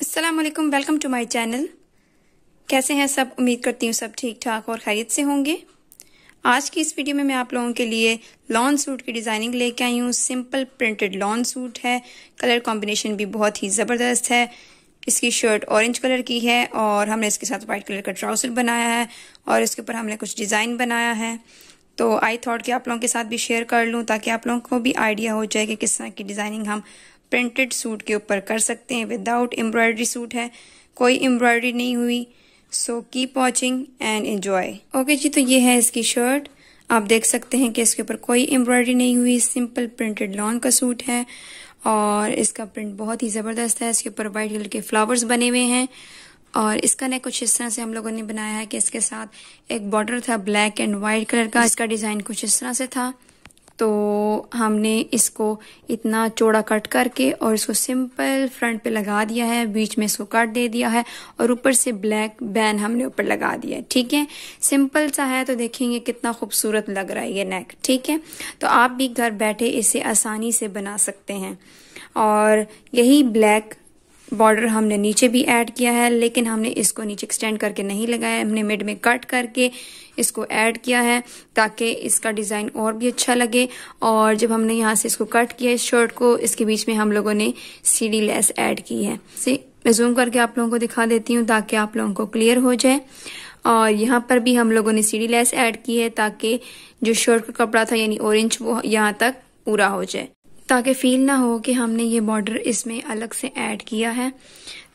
Aslam welcome to my channel कैसे हैं सब उम्मीद करती हूँ सब ठीक ठाक और खैरियत से होंगे आज की इस वीडियो में मैं आप लोगों के लिए लॉन् सूट की डिज़ाइनिंग लेके आई हूँ सिंपल प्रिंटेड लॉन्ग सूट है कलर कॉम्बिनेशन भी बहुत ही ज़बरदस्त है इसकी शर्ट ऑरेंज कलर की है और हमने इसके साथ वाइट कलर का ट्राउसर बनाया है और इसके ऊपर हमने कुछ डिज़ाइन बनाया है तो आई थॉट कि आप लोगों के साथ भी शेयर कर लूँ ताकि आप लोगों को भी आइडिया हो जाए कि किस तरह की डिज़ाइनिंग हम प्रिंटेड सूट के ऊपर कर सकते हैं विदाउट एम्ब्रॉयडरी सूट है कोई एम्ब्रॉयडरी नहीं हुई so keep watching and enjoy okay जी तो ये है इसकी शर्ट आप देख सकते हैं कि इसके ऊपर कोई एम्ब्रॉयडरी नहीं हुई सिंपल प्रिंटेड लॉन का सूट है और इसका प्रिंट बहुत ही ज़बरदस्त है इसके ऊपर व्हाइट कलर के फ्लावर्स बने हुए हैं और इसका नेक कुछ इस तरह से हम लोगों ने बनाया है कि इसके साथ एक बॉर्डर था ब्लैक एंड व्हाइट कलर का इसका डिज़ाइन कुछ इस तरह से था तो हमने इसको इतना चौड़ा कट करके और इसको सिंपल फ्रंट पे लगा दिया है बीच में इसको कट दे दिया है और ऊपर से ब्लैक बैन हमने ऊपर लगा दिया है ठीक है सिंपल सा है तो देखेंगे कितना खूबसूरत लग रहा है ये नेक ठीक है तो आप भी घर बैठे इसे आसानी से बना सकते हैं और यही ब्लैक बॉर्डर हमने नीचे भी ऐड किया है लेकिन हमने इसको नीचे एक्सटेंड करके नहीं लगाया हमने मिड में कट करके इसको ऐड किया है ताकि इसका डिज़ाइन और भी अच्छा लगे और जब हमने यहाँ से इसको कट किया इस शर्ट को इसके बीच में हम लोगों ने सीडी लेस ऐड की है से मैं जूम करके आप लोगों को दिखा देती हूँ ताकि आप लोगों को क्लियर हो जाए और यहाँ पर भी हम लोगों ने सीडी लेस ऐड की है ताकि जो शर्ट का कपड़ा था यानी ऑरेंज वो यहाँ तक पूरा हो जाए ताकि फील ना हो कि हमने ये बॉर्डर इसमें अलग से ऐड किया है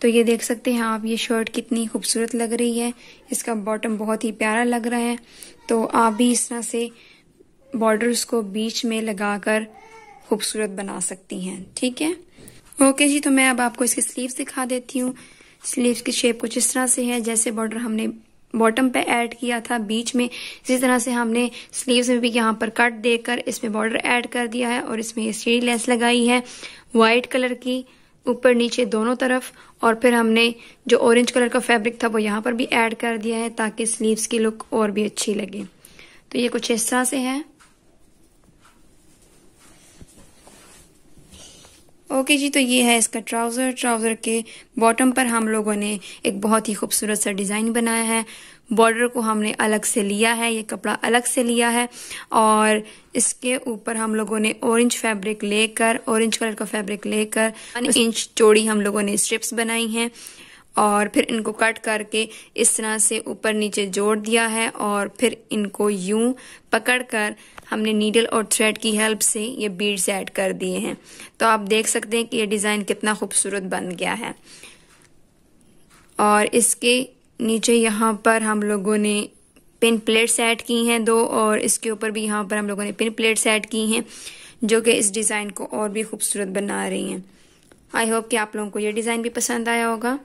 तो ये देख सकते हैं आप ये शर्ट कितनी खूबसूरत लग रही है इसका बॉटम बहुत ही प्यारा लग रहा है तो आप भी इस तरह से बॉर्डर्स को बीच में लगाकर खूबसूरत बना सकती हैं ठीक है ओके जी तो मैं अब आपको इसकी स्लीव दिखा देती हूँ स्लीव की शेप कुछ इस तरह से है जैसे बॉर्डर हमने बॉटम पे ऐड किया था बीच में इसी तरह से हमने स्लीव्स में भी यहाँ पर कट देकर इसमें बॉर्डर ऐड कर दिया है और इसमें ये सीढ़ी लेस लगाई है वाइट कलर की ऊपर नीचे दोनों तरफ और फिर हमने जो ऑरेंज कलर का फैब्रिक था वो यहाँ पर भी ऐड कर दिया है ताकि स्लीव्स की लुक और भी अच्छी लगे तो ये कुछ इस तरह से है ओके जी तो ये है इसका ट्राउज़र ट्राउज़र के बॉटम पर हम लोगों ने एक बहुत ही खूबसूरत सा डिज़ाइन बनाया है बॉर्डर को हमने अलग से लिया है ये कपड़ा अलग से लिया है और इसके ऊपर हम लोगों ने ऑरेंज फैब्रिक लेकर ऑरेंज कलर का फैब्रिक लेकर इंच चौड़ी हम लोगों ने स्ट्रिप्स बनाई हैं और फिर इनको कट करके इस तरह से ऊपर नीचे जोड़ दिया है और फिर इनको यूं पकड़कर हमने नीडल और थ्रेड की हेल्प से ये बीड्स ऐड कर दिए हैं तो आप देख सकते हैं कि ये डिज़ाइन कितना खूबसूरत बन गया है और इसके नीचे यहाँ पर हम लोगों ने पिन प्लेट्स ऐड की हैं दो और इसके ऊपर भी यहाँ पर हम लोगों ने पिन प्लेट्स ऐड की हैं जो कि इस डिज़ाइन को और भी खूबसूरत बना रही हैं आई होप कि आप लोगों को ये डिज़ाइन भी पसंद आया होगा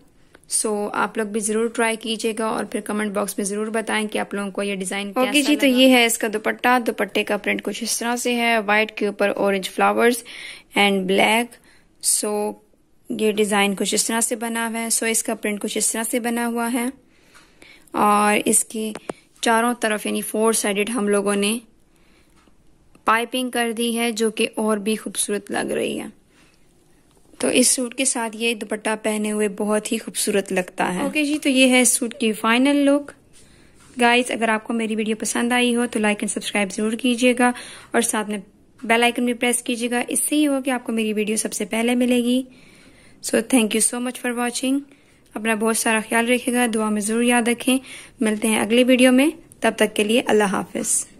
सो so, आप लोग भी जरूर ट्राई कीजिएगा और फिर कमेंट बॉक्स में जरूर बताएं कि आप लोगों को ये डिजाइन ओके okay जी तो ये है इसका दुपट्टा दुपट्टे का प्रिंट कुछ इस तरह से है व्हाइट के ऊपर orange flowers and black so ये डिजाइन कुछ इस तरह से बना हुआ है सो so, इसका प्रिंट कुछ इस तरह से बना हुआ है और इसकी चारों तरफ यानी फोर साइडेड हम लोगों ने पाइपिंग कर दी है जो कि और भी खूबसूरत लग रही है तो इस सूट के साथ ये दुपट्टा पहने हुए बहुत ही खूबसूरत लगता है ओके जी तो ये है इस सूट की फाइनल लुक गाइस अगर आपको मेरी वीडियो पसंद आई हो तो लाइक एंड सब्सक्राइब जरूर कीजिएगा और साथ में बेल आइकन भी प्रेस कीजिएगा इससे ही होगा कि आपको मेरी वीडियो सबसे पहले मिलेगी so thank you so much for watching अपना बहुत सारा ख्याल रखेगा दुआ में ज़रूर याद रखें मिलते हैं अगले वीडियो में तब तक के लिए अल्लाह हाफिज़